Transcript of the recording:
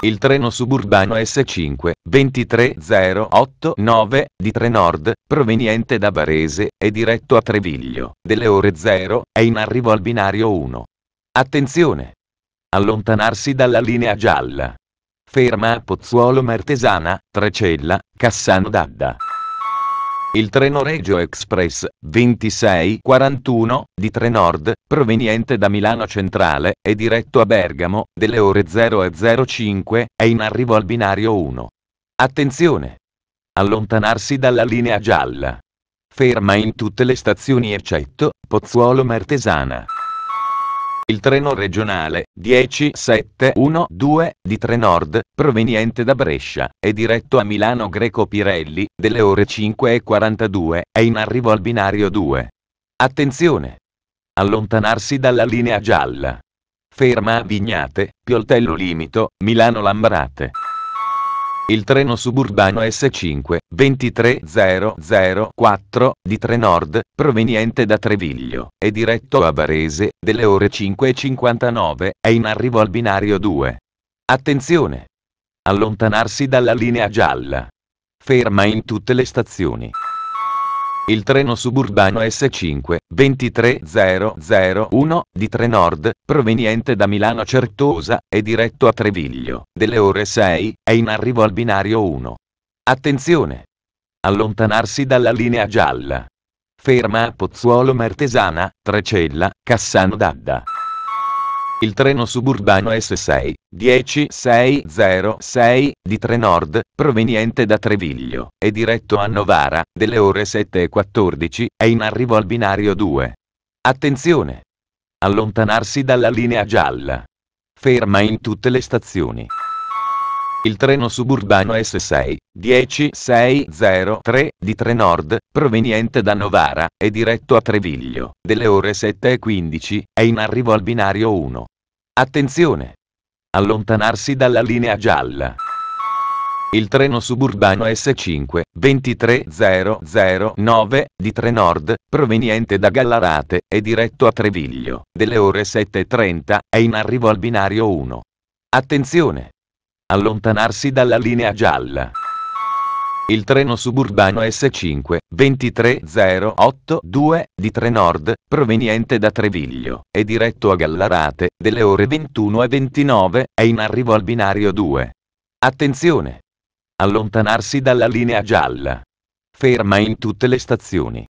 Il treno suburbano S5 23089 di Trenord, proveniente da Varese è diretto a Treviglio, delle ore 0, è in arrivo al binario 1. Attenzione! Allontanarsi dalla linea gialla. Ferma a Pozzuolo Martesana, Trecella, Cassano d'Adda. Il treno Regio Express 2641 di Trenord, proveniente da Milano Centrale e diretto a Bergamo, delle ore 0.05, è in arrivo al binario 1. Attenzione! Allontanarsi dalla linea gialla. Ferma in tutte le stazioni eccetto Pozzuolo Martesana il treno regionale 10712 di Trenord, proveniente da Brescia, è diretto a Milano Greco Pirelli, delle ore 5.42, è in arrivo al binario 2. Attenzione! Allontanarsi dalla linea gialla. Ferma a Vignate, Pioltello Limito, Milano Lambrate. Il treno suburbano S5 23004 di Trenord, proveniente da Treviglio, è diretto a Varese, delle ore 5.59, è in arrivo al binario 2. Attenzione! Allontanarsi dalla linea gialla. Ferma in tutte le stazioni. Il treno suburbano S5, 23001, di Trenord, proveniente da Milano Certosa, è diretto a Treviglio, delle ore 6, è in arrivo al binario 1. Attenzione! Allontanarsi dalla linea gialla. Ferma a Pozzuolo Martesana, Trecella, Cassano d'Adda. Il treno suburbano S6 10606 di Trenord, proveniente da Treviglio, è diretto a Novara, delle ore 7.14, è in arrivo al binario 2. Attenzione! Allontanarsi dalla linea gialla. Ferma in tutte le stazioni. Il treno suburbano S6 10603 di Trenord, proveniente da Novara, è diretto a Treviglio, delle ore 7.15, è in arrivo al binario 1. Attenzione! Allontanarsi dalla linea gialla. Il treno suburbano S5 23009 di Trenord, proveniente da Gallarate, è diretto a Treviglio, delle ore 7.30, è in arrivo al binario 1. Attenzione! allontanarsi dalla linea gialla. Il treno suburbano S5 23082 di Trenord, proveniente da Treviglio, è diretto a Gallarate, delle ore 21 e 29, è in arrivo al binario 2. Attenzione! Allontanarsi dalla linea gialla. Ferma in tutte le stazioni.